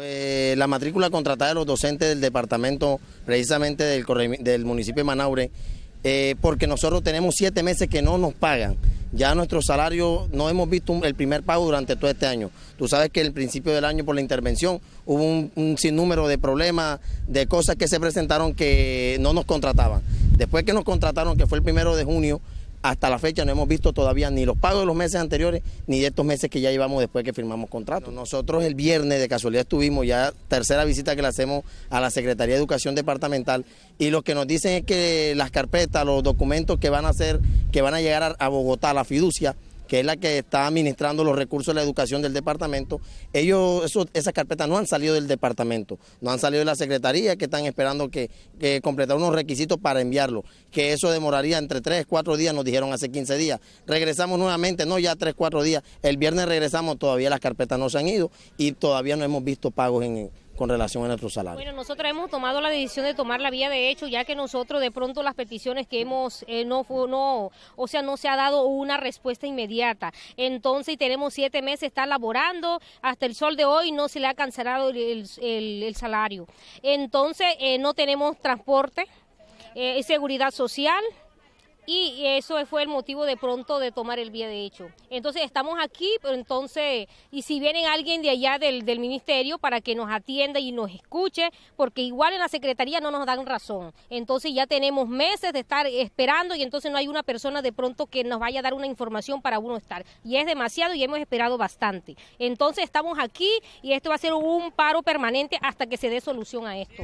Eh, la matrícula contratada de los docentes del departamento, precisamente del, municipio de Manaure, eh, porque nosotros tenemos siete meses que no nos pagan. Ya nuestro salario, no hemos visto el primer pago durante todo este año. Tú sabes que el principio del año por la intervención hubo un sinnúmero de problemas, de cosas que se presentaron que no nos contrataban. Después que nos contrataron, que fue el primero de junio, hasta la fecha no hemos visto todavía ni los pagos de los meses anteriores ni de estos meses que ya llevamos después que firmamos contrato. Nosotros el viernes de casualidad estuvimos ya tercera visita que le hacemos a la Secretaría de Educación Departamental y lo que nos dicen es que las carpetas, los documentos que van a hacer, que van a llegar a, Bogotá, a la fiducia, que es la que está administrando los recursos de la educación del departamento, ellos, esas carpetas no han salido del departamento, no han salido de la secretaría, que están esperando que, completar unos requisitos para enviarlo, que eso demoraría entre 3, 4 días, nos dijeron hace 15 días. Regresamos nuevamente, no ya 3, 4 días, el viernes regresamos, todavía las carpetas no se han ido y todavía no hemos visto pagos en, con relación a nuestro salario. Bueno, nosotros hemos tomado la decisión de tomar la vía de hecho, ya que nosotros de pronto las peticiones que hemos, eh, no, no, o sea, no se ha dado una respuesta inmediata. Entonces tenemos siete meses, está laborando, hasta el sol de hoy no se le ha cancelado el, salario. Entonces eh, no tenemos transporte, eh, seguridad social, y eso fue el motivo de pronto de tomar el vía de hecho. Entonces estamos aquí, pero entonces, y si viene alguien de allá del, del, ministerio para que nos atienda y nos escuche, porque igual en la secretaría no nos dan razón. Entonces ya tenemos meses de estar esperando y entonces no hay una persona de pronto que nos vaya a dar una información para uno estar. Y es demasiado y hemos esperado bastante. Entonces estamos aquí y esto va a ser un paro permanente hasta que se dé solución a esto.